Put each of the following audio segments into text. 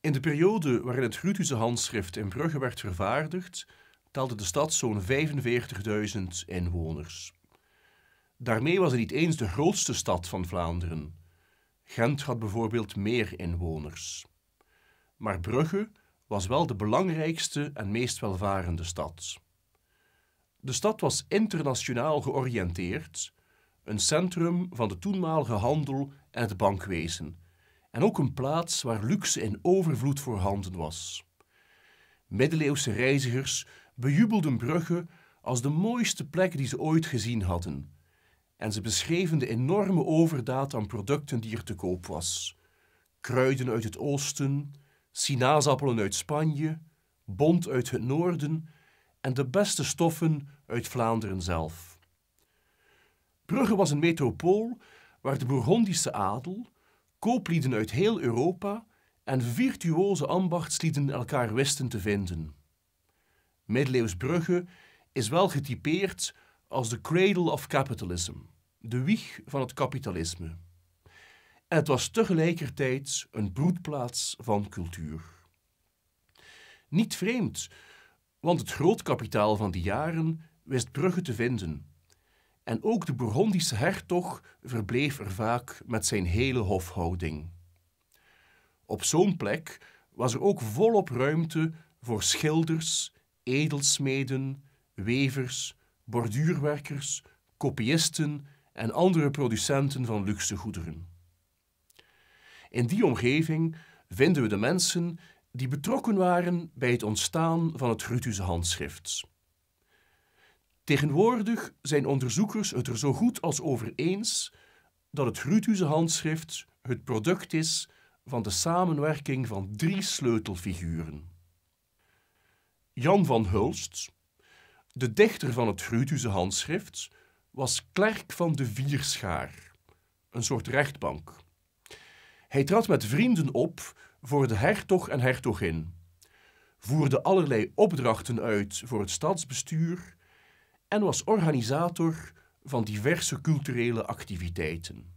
In de periode waarin het Grutusche handschrift in Brugge werd vervaardigd, telde de stad zo'n 45.000 inwoners. Daarmee was het niet eens de grootste stad van Vlaanderen. Gent had bijvoorbeeld meer inwoners. Maar Brugge was wel de belangrijkste en meest welvarende stad. De stad was internationaal georiënteerd, een centrum van de toenmalige handel en het bankwezen en ook een plaats waar luxe en overvloed voorhanden was. Middeleeuwse reizigers bejubelden Brugge als de mooiste plek die ze ooit gezien hadden. En ze beschreven de enorme overdaad aan producten die er te koop was. Kruiden uit het oosten, sinaasappelen uit Spanje, bont uit het noorden en de beste stoffen uit Vlaanderen zelf. Brugge was een metropool waar de Bourgondische adel, kooplieden uit heel Europa en virtuoze ambachtslieden elkaar westen te vinden. Middeleeuws Brugge is wel getypeerd als de cradle of capitalism, de wieg van het kapitalisme. En het was tegelijkertijd een broedplaats van cultuur. Niet vreemd, want het grootkapitaal van die jaren wist Brugge te vinden en ook de Burgondische hertog verbleef er vaak met zijn hele hofhouding. Op zo'n plek was er ook volop ruimte voor schilders, edelsmeden, wevers, borduurwerkers, kopiisten en andere producenten van luxe goederen. In die omgeving vinden we de mensen die betrokken waren bij het ontstaan van het Grutusche handschrift. Tegenwoordig zijn onderzoekers het er zo goed als over eens dat het Grutuze handschrift het product is van de samenwerking van drie sleutelfiguren. Jan van Hulst, de dichter van het Grutuze handschrift, was klerk van de Vierschaar, een soort rechtbank. Hij trad met vrienden op voor de hertog en hertogin, voerde allerlei opdrachten uit voor het stadsbestuur en was organisator van diverse culturele activiteiten.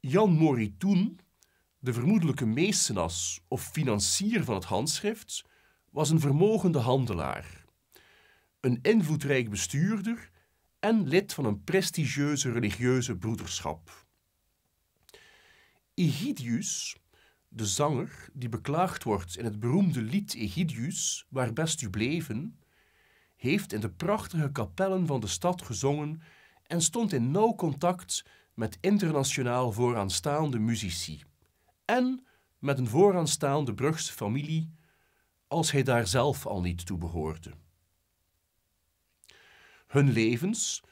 Jan Moritoen, de vermoedelijke mecenas of financier van het handschrift, was een vermogende handelaar, een invloedrijk bestuurder en lid van een prestigieuze religieuze broederschap. Egidius, de zanger die beklaagd wordt in het beroemde lied Egidius, waar best u bleven, heeft in de prachtige kapellen van de stad gezongen en stond in nauw contact met internationaal vooraanstaande muzici en met een vooraanstaande Brugse familie, als hij daar zelf al niet toe behoorde. Hun levens,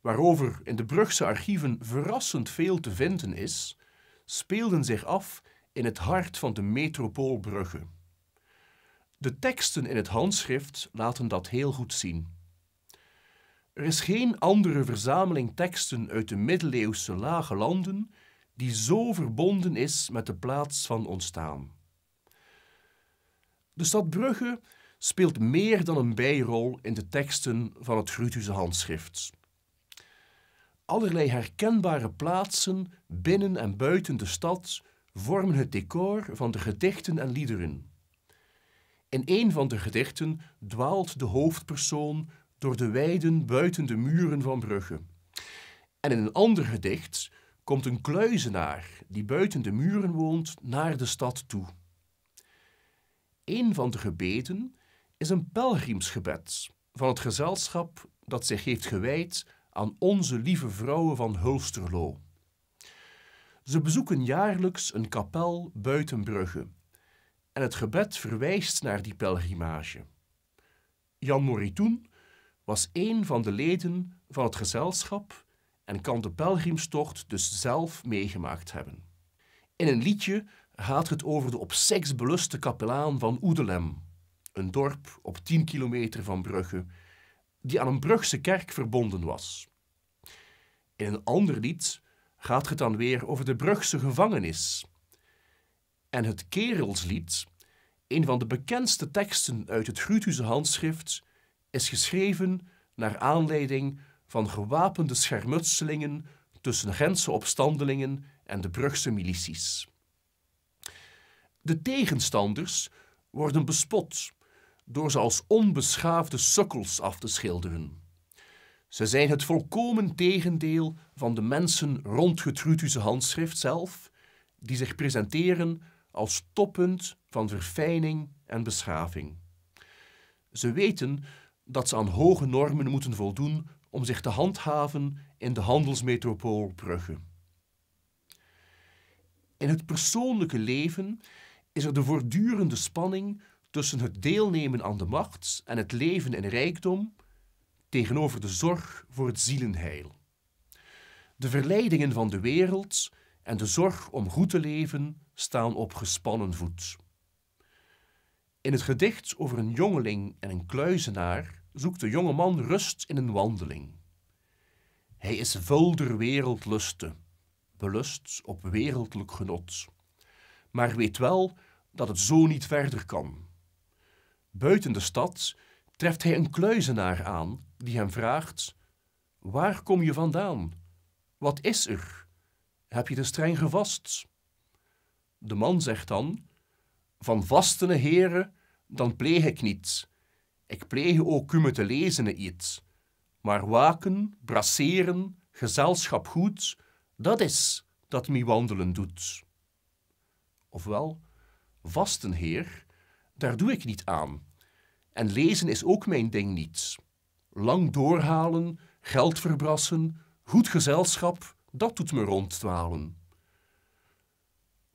waarover in de Brugse archieven verrassend veel te vinden is, speelden zich af in het hart van de metropool Brugge. De teksten in het handschrift laten dat heel goed zien. Er is geen andere verzameling teksten uit de middeleeuwse lage landen die zo verbonden is met de plaats van ontstaan. De stad Brugge speelt meer dan een bijrol in de teksten van het Grutusche handschrift. Allerlei herkenbare plaatsen binnen en buiten de stad vormen het decor van de gedichten en liederen. In een van de gedichten dwaalt de hoofdpersoon door de weiden buiten de muren van Brugge. En in een ander gedicht komt een kluizenaar die buiten de muren woont naar de stad toe. Een van de gebeden is een pelgrimsgebed van het gezelschap dat zich heeft gewijd aan onze lieve vrouwen van Hulsterlo. Ze bezoeken jaarlijks een kapel buiten Brugge en het gebed verwijst naar die pelgrimage. Jan Moritoen was een van de leden van het gezelschap en kan de pelgrimstocht dus zelf meegemaakt hebben. In een liedje gaat het over de op seks beluste kapelaan van Oedelem, een dorp op 10 kilometer van Brugge, die aan een Brugse kerk verbonden was. In een ander lied gaat het dan weer over de Brugse gevangenis, en het Kerelslied, een van de bekendste teksten uit het Grutuse handschrift, is geschreven naar aanleiding van gewapende schermutselingen tussen Gentse opstandelingen en de Brugse milities. De tegenstanders worden bespot door ze als onbeschaafde sukkels af te schilderen. Ze zijn het volkomen tegendeel van de mensen rond het Grutusche handschrift zelf, die zich presenteren als toppunt van verfijning en beschaving. Ze weten dat ze aan hoge normen moeten voldoen om zich te handhaven in de handelsmetropool Brugge. In het persoonlijke leven is er de voortdurende spanning tussen het deelnemen aan de macht en het leven in rijkdom tegenover de zorg voor het zielenheil. De verleidingen van de wereld en de zorg om goed te leven staan op gespannen voet. In het gedicht over een jongeling en een kluizenaar zoekt de jonge man rust in een wandeling. Hij is der wereldlusten, belust op wereldlijk genot, maar weet wel dat het zo niet verder kan. Buiten de stad treft hij een kluizenaar aan die hem vraagt: Waar kom je vandaan? Wat is er? Heb je de streng gevast? De man zegt dan: Van vastene heren, dan pleeg ik niets. Ik pleeg ook u te lezen iets. Maar waken, brasseren, gezelschap goed, dat is dat mij wandelen doet. Ofwel, vasten heer, daar doe ik niet aan. En lezen is ook mijn ding niet. Lang doorhalen, geld verbrassen, goed gezelschap, dat doet me ronddwalen.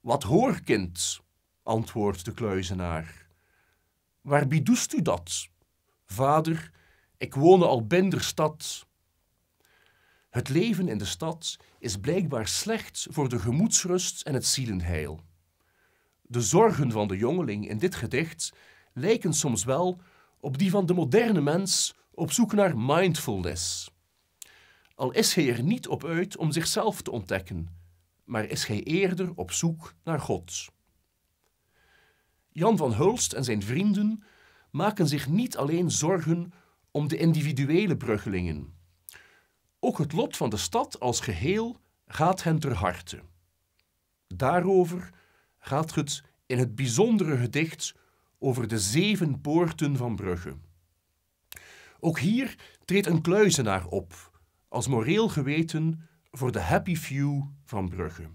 Wat hoor, kind, antwoordt de kluizenaar. Waar doest u dat? Vader, ik woon al binder stad. Het leven in de stad is blijkbaar slecht voor de gemoedsrust en het zielenheil. De zorgen van de jongeling in dit gedicht lijken soms wel op die van de moderne mens op zoek naar mindfulness. Al is hij er niet op uit om zichzelf te ontdekken, maar is hij eerder op zoek naar God. Jan van Hulst en zijn vrienden maken zich niet alleen zorgen om de individuele bruggelingen. Ook het lot van de stad als geheel gaat hen ter harte. Daarover gaat het in het bijzondere gedicht over de zeven poorten van Brugge. Ook hier treedt een kluizenaar op, als moreel geweten voor de happy few van Brugge.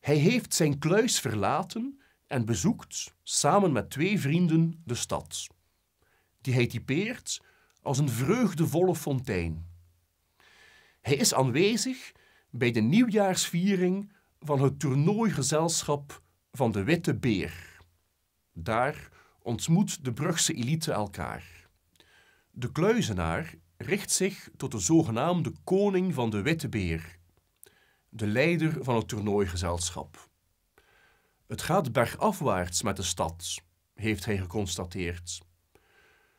Hij heeft zijn kluis verlaten en bezoekt samen met twee vrienden de stad, die hij typeert als een vreugdevolle fontein. Hij is aanwezig bij de nieuwjaarsviering van het toernooigezelschap van de Witte Beer. Daar ontmoet de Brugse elite elkaar. De kluizenaar richt zich tot de zogenaamde koning van de Witte Beer, de leider van het toernooigezelschap. Het gaat bergafwaarts met de stad, heeft hij geconstateerd.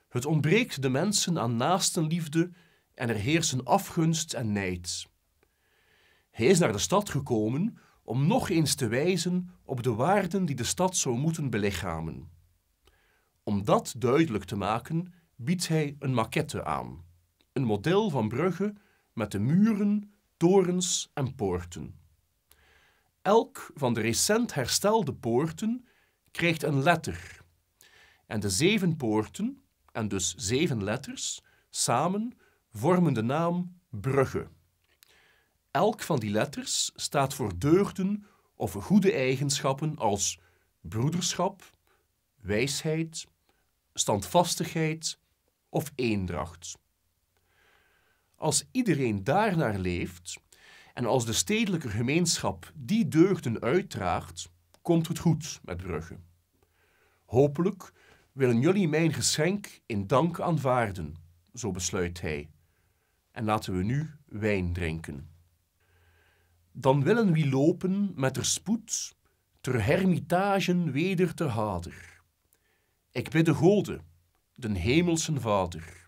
Het ontbreekt de mensen aan naastenliefde en er heersen afgunst en nijd. Hij is naar de stad gekomen om nog eens te wijzen op de waarden die de stad zou moeten belichamen. Om dat duidelijk te maken, biedt hij een maquette aan een model van Brugge met de muren, torens en poorten. Elk van de recent herstelde poorten krijgt een letter. En de zeven poorten, en dus zeven letters, samen vormen de naam Brugge. Elk van die letters staat voor deugden of goede eigenschappen als broederschap, wijsheid, standvastigheid of eendracht. Als iedereen daarnaar leeft en als de stedelijke gemeenschap die deugden uitdraagt, komt het goed met Brugge. Hopelijk willen jullie mijn geschenk in dank aanvaarden, zo besluit hij. En laten we nu wijn drinken. Dan willen wie lopen met er spoed, ter hermitagen weder te hader. Ik bid de gode, den hemelsen vader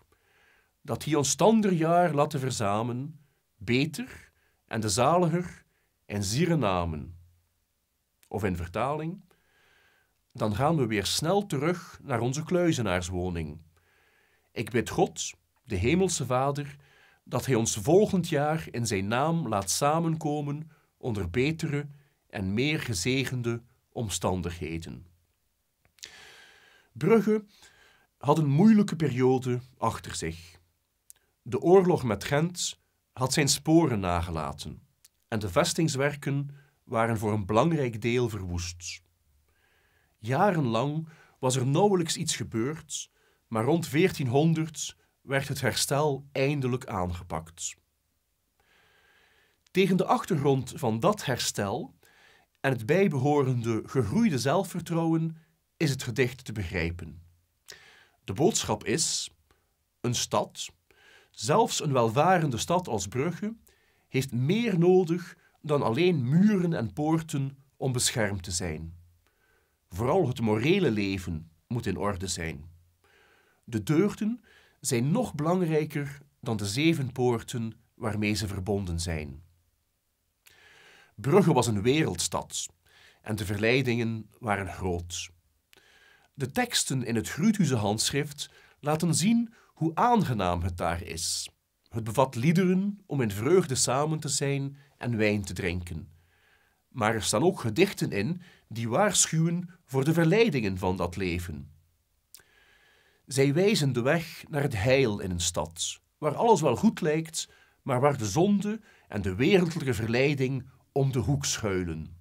dat hij ons jaar laat verzamen, beter en de zaliger in zierenamen namen. Of in vertaling, dan gaan we weer snel terug naar onze kluizenaarswoning. Ik bid God, de Hemelse Vader, dat Hij ons volgend jaar in Zijn naam laat samenkomen onder betere en meer gezegende omstandigheden. Brugge had een moeilijke periode achter zich. De oorlog met Gent had zijn sporen nagelaten en de vestingswerken waren voor een belangrijk deel verwoest. Jarenlang was er nauwelijks iets gebeurd, maar rond 1400 werd het herstel eindelijk aangepakt. Tegen de achtergrond van dat herstel en het bijbehorende gegroeide zelfvertrouwen is het gedicht te begrijpen. De boodschap is: een stad, Zelfs een welvarende stad als Brugge heeft meer nodig dan alleen muren en poorten om beschermd te zijn. Vooral het morele leven moet in orde zijn. De deugden zijn nog belangrijker dan de zeven poorten waarmee ze verbonden zijn. Brugge was een wereldstad en de verleidingen waren groot. De teksten in het Gruthuse handschrift laten zien hoe aangenaam het daar is. Het bevat liederen om in vreugde samen te zijn en wijn te drinken. Maar er staan ook gedichten in die waarschuwen voor de verleidingen van dat leven. Zij wijzen de weg naar het heil in een stad, waar alles wel goed lijkt, maar waar de zonde en de wereldlijke verleiding om de hoek schuilen.